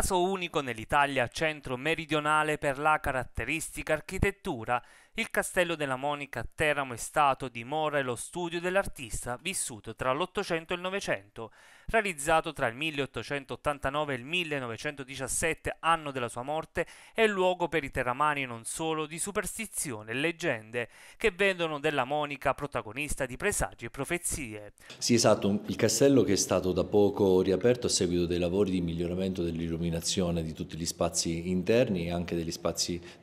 caso unico nell'Italia centro-meridionale per la caratteristica architettura il castello della Monica a Teramo è stato dimora e lo studio dell'artista vissuto tra l'Ottocento e il Novecento, realizzato tra il 1889 e il 1917, anno della sua morte, è luogo per i terramani non solo di superstizione e leggende, che vedono della Monica protagonista di presagi e profezie. Sì, esatto, il castello che è stato da poco riaperto a seguito dei lavori di miglioramento dell'illuminazione di tutti gli spazi interni e anche di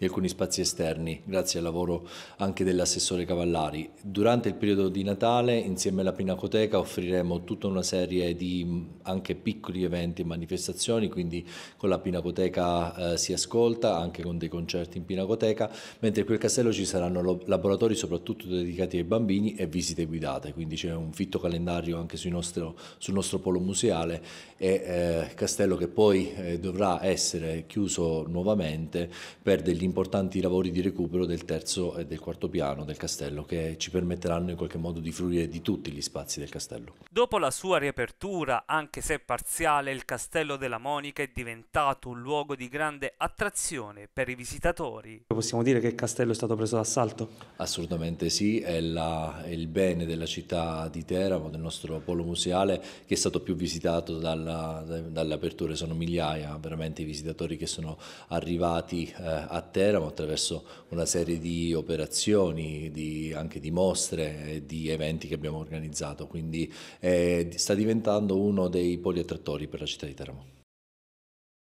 alcuni spazi esterni, grazie al lavoro lavoro anche dell'assessore Cavallari. Durante il periodo di Natale insieme alla Pinacoteca offriremo tutta una serie di mm, anche piccoli eventi e manifestazioni, quindi con la Pinacoteca eh, si ascolta anche con dei concerti in Pinacoteca, mentre qui al castello ci saranno laboratori soprattutto dedicati ai bambini e visite guidate, quindi c'è un fitto calendario anche sul nostro, sul nostro polo museale e eh, castello che poi eh, dovrà essere chiuso nuovamente per degli importanti lavori di recupero del terzo terzo e del quarto piano del castello che ci permetteranno in qualche modo di fruire di tutti gli spazi del castello. Dopo la sua riapertura, anche se parziale, il castello della Monica è diventato un luogo di grande attrazione per i visitatori. Possiamo dire che il castello è stato preso d'assalto? Assolutamente sì, è, la, è il bene della città di Teramo, del nostro polo museale, che è stato più visitato dalla, aperture, sono migliaia veramente i visitatori che sono arrivati eh, a Teramo attraverso una serie di operazioni, di, anche di mostre, di eventi che abbiamo organizzato, quindi eh, sta diventando uno dei poli attrattori per la città di Teramo.